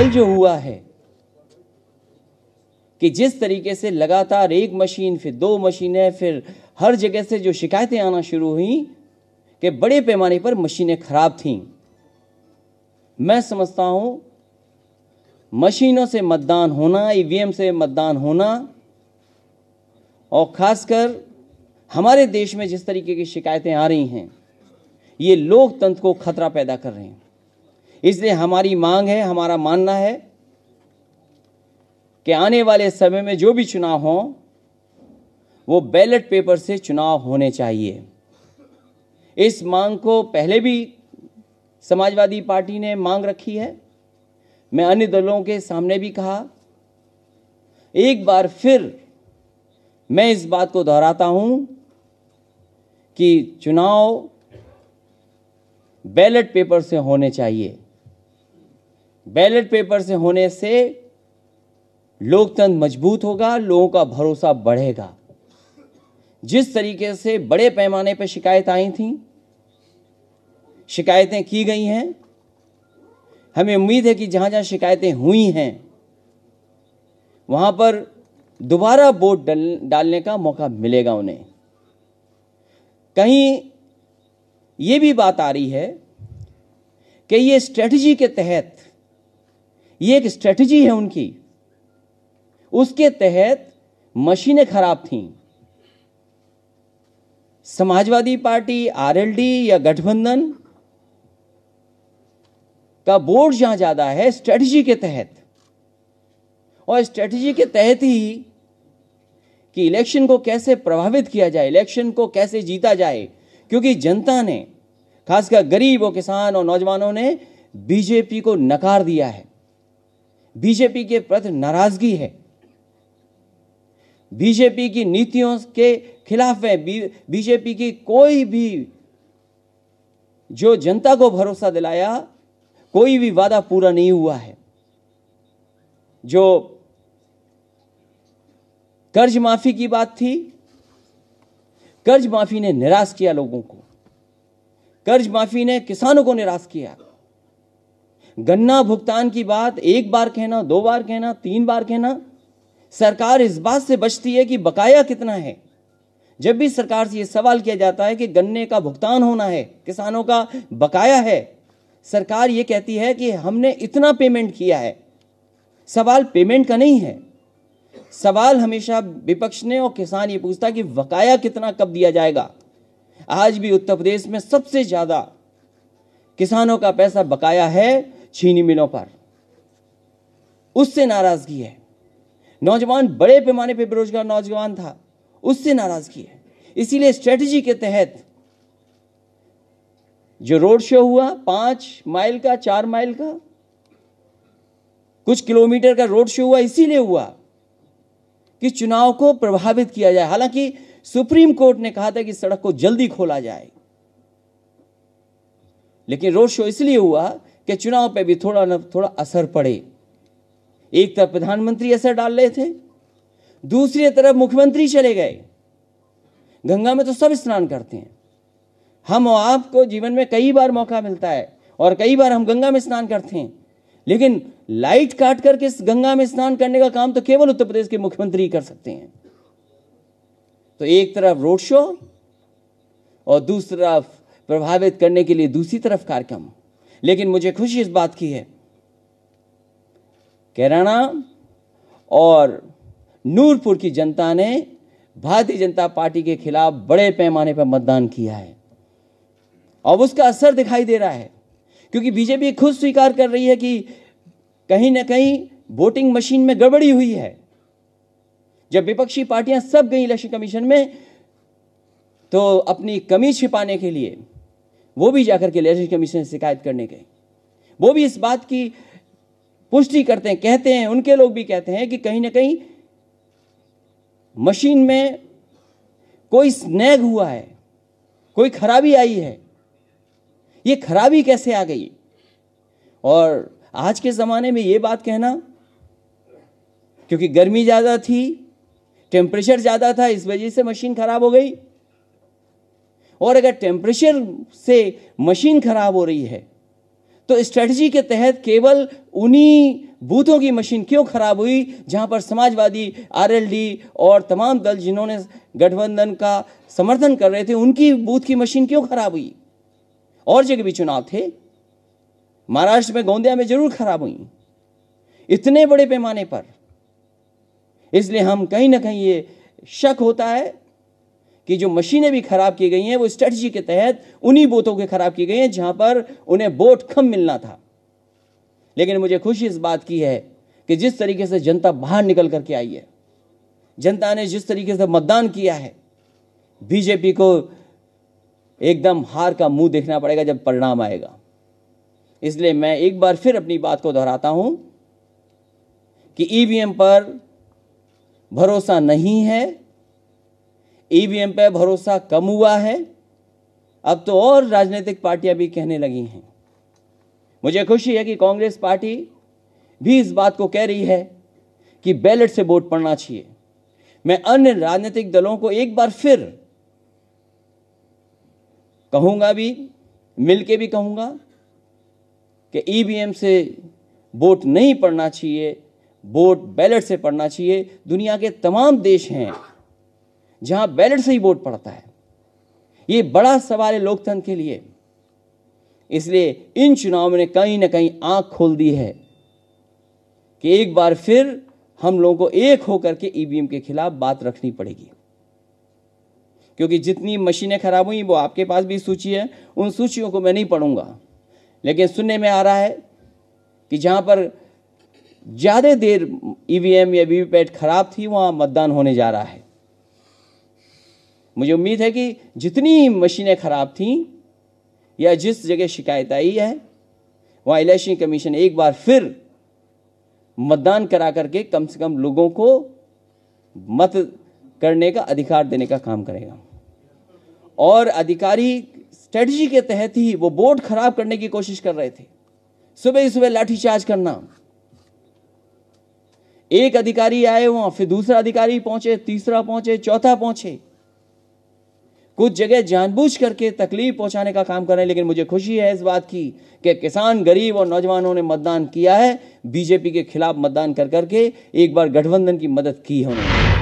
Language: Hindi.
कल जो हुआ है कि जिस तरीके से लगातार एक मशीन फिर दो मशीनें फिर हर जगह से जो शिकायतें आना शुरू हुई कि बड़े पैमाने पर मशीनें खराब थीं मैं समझता हूं मशीनों से मतदान होना ईवीएम से मतदान होना और खासकर हमारे देश में जिस तरीके की शिकायतें आ रही हैं ये लोकतंत्र को खतरा पैदा कर रहे हैं इसलिए हमारी मांग है हमारा मानना है कि आने वाले समय में जो भी चुनाव हों वो बैलेट पेपर से चुनाव होने चाहिए इस मांग को पहले भी समाजवादी पार्टी ने मांग रखी है मैं अन्य दलों के सामने भी कहा एक बार फिर मैं इस बात को दोहराता हूं कि चुनाव बैलेट पेपर से होने चाहिए बैलेट पेपर से होने से लोकतंत्र मजबूत होगा लोगों का भरोसा बढ़ेगा जिस तरीके से बड़े पैमाने पर शिकायत आई थी शिकायतें की गई हैं हमें उम्मीद है कि जहां जहां शिकायतें हुई हैं वहां पर दोबारा वोट डल डालने का मौका मिलेगा उन्हें कहीं ये भी बात आ रही है कि ये स्ट्रेटजी के तहत ये एक स्ट्रेटजी है उनकी उसके तहत मशीनें खराब थीं समाजवादी पार्टी आरएलडी या गठबंधन का बोर्ड जहां ज्यादा है स्ट्रेटजी के तहत और स्ट्रेटजी के तहत ही कि इलेक्शन को कैसे प्रभावित किया जाए इलेक्शन को कैसे जीता जाए क्योंकि जनता ने खासकर गरीब और किसान और नौजवानों ने बीजेपी को नकार दिया है बीजेपी के प्रति नाराजगी है बीजेपी की नीतियों के खिलाफ है बीजेपी की कोई भी जो जनता को भरोसा दिलाया कोई भी वादा पूरा नहीं हुआ है जो कर्ज माफी की बात थी कर्ज माफी ने निराश किया लोगों को कर्ज माफी ने किसानों को निराश किया गन्ना भुगतान की बात एक बार कहना दो बार कहना तीन बार कहना सरकार इस बात से बचती है कि बकाया कितना है जब भी सरकार से यह सवाल किया जाता है कि गन्ने का भुगतान होना है किसानों का बकाया है सरकार ये कहती है कि हमने इतना पेमेंट किया है सवाल पेमेंट का नहीं है सवाल हमेशा विपक्ष ने और किसान ये पूछता कि बकाया कितना कब दिया जाएगा आज भी उत्तर प्रदेश में सबसे ज़्यादा किसानों का पैसा बकाया है चीनी मिलों पर उससे नाराजगी है नौजवान बड़े पैमाने पर बेरोजगार नौजवान था उससे नाराजगी है इसीलिए स्ट्रेटजी के तहत जो रोड शो हुआ पांच माइल का चार माइल का कुछ किलोमीटर का रोड शो हुआ इसीलिए हुआ कि चुनाव को प्रभावित किया जाए हालांकि सुप्रीम कोर्ट ने कहा था कि सड़क को जल्दी खोला जाए लेकिन रोड शो इसलिए हुआ कि चुनाव पे भी थोड़ा न थोड़ा असर पड़े एक तरफ प्रधानमंत्री असर डाल रहे थे दूसरी तरफ मुख्यमंत्री चले गए गंगा में तो सब स्नान करते हैं हम आपको जीवन में कई बार मौका मिलता है और कई बार हम गंगा में स्नान करते हैं लेकिन लाइट काट करके इस गंगा में स्नान करने का काम तो केवल उत्तर प्रदेश के मुख्यमंत्री कर सकते हैं तो एक तरफ रोड शो और दूसरी तरफ प्रभावित करने के लिए दूसरी तरफ कार्यक्रम लेकिन मुझे खुशी इस बात की है कैराना और नूरपुर की जनता ने भारतीय जनता पार्टी के खिलाफ बड़े पैमाने पर मतदान किया है अब उसका असर दिखाई दे रहा है क्योंकि बीजेपी खुद स्वीकार कर रही है कि कहीं ना कहीं वोटिंग मशीन में गड़बड़ी हुई है जब विपक्षी पार्टियां सब गई इलेक्शन कमीशन में तो अपनी कमी छिपाने के लिए वो भी जाकर के इलेक्शन कमीशन से शिकायत करने गए वो भी इस बात की पुष्टि करते हैं कहते हैं उनके लोग भी कहते हैं कि कहीं ना कहीं मशीन में कोई स्नैग हुआ है कोई खराबी आई है ये खराबी कैसे आ गई और आज के ज़माने में ये बात कहना क्योंकि गर्मी ज़्यादा थी टेम्परेचर ज़्यादा था इस वजह से मशीन खराब हो गई और अगर टेम्परेचर से मशीन खराब हो रही है तो स्ट्रेटजी के तहत केवल उन्हीं बूथों की मशीन क्यों खराब हुई जहां पर समाजवादी आरएलडी और तमाम दल जिन्होंने गठबंधन का समर्थन कर रहे थे उनकी बूथ की मशीन क्यों खराब हुई और जगह भी चुनाव थे महाराष्ट्र में गोंदिया में जरूर खराब हुई इतने बड़े पैमाने पर इसलिए हम कहीं ना कहीं ये शक होता है कि जो मशीनें भी खराब की गई हैं वो स्ट्रेटजी के तहत उन्हीं बोतों के खराब की गई हैं जहां पर उन्हें बोट कम मिलना था लेकिन मुझे खुशी इस बात की है कि जिस तरीके से जनता बाहर निकल करके आई है जनता ने जिस तरीके से मतदान किया है बीजेपी को एकदम हार का मुंह देखना पड़ेगा जब परिणाम आएगा इसलिए मैं एक बार फिर अपनी बात को दोहराता हूं कि ईवीएम पर भरोसा नहीं है ईवीएम e पर भरोसा कम हुआ है अब तो और राजनीतिक पार्टियां भी कहने लगी हैं मुझे खुशी है कि कांग्रेस पार्टी भी इस बात को कह रही है कि बैलेट से वोट पड़ना चाहिए मैं अन्य राजनीतिक दलों को एक बार फिर कहूंगा भी मिलके भी कहूंगा कि ईवीएम e से वोट नहीं पड़ना चाहिए वोट बैलेट से पड़ना चाहिए दुनिया के तमाम देश हैं जहां बैलेट से ही वोट पड़ता है ये बड़ा सवाल है लोकतंत्र के लिए इसलिए इन चुनावों ने कहीं ना कहीं आंख खोल दी है कि एक बार फिर हम लोगों को एक होकर के ईवीएम e के खिलाफ बात रखनी पड़ेगी क्योंकि जितनी मशीनें खराब हुई वो आपके पास भी सूची है उन सूचियों को मैं नहीं पढ़ूंगा लेकिन सुनने में आ रहा है कि जहां पर ज़्यादा देर ईवीएम e या वीवीपैट खराब थी वहां मतदान होने जा रहा है मुझे उम्मीद है कि जितनी मशीनें ख़राब थीं या जिस जगह शिकायत आई है वहाँ इलेक्शन कमीशन एक बार फिर मतदान करा करके कम से कम लोगों को मत करने का अधिकार देने का काम करेगा और अधिकारी स्ट्रेटजी के तहत ही वो बोर्ड खराब करने की कोशिश कर रहे थे सुबह ही सुबह लाठीचार्ज करना एक अधिकारी आए वहां फिर दूसरा अधिकारी पहुंचे तीसरा पहुंचे चौथा पहुंचे कुछ जगह जानबूझ करके तकलीफ पहुंचाने का काम कर रहे हैं लेकिन मुझे खुशी है इस बात की कि किसान गरीब और नौजवानों ने मतदान किया है बीजेपी के खिलाफ मतदान कर करके एक बार गठबंधन की मदद की है उन्होंने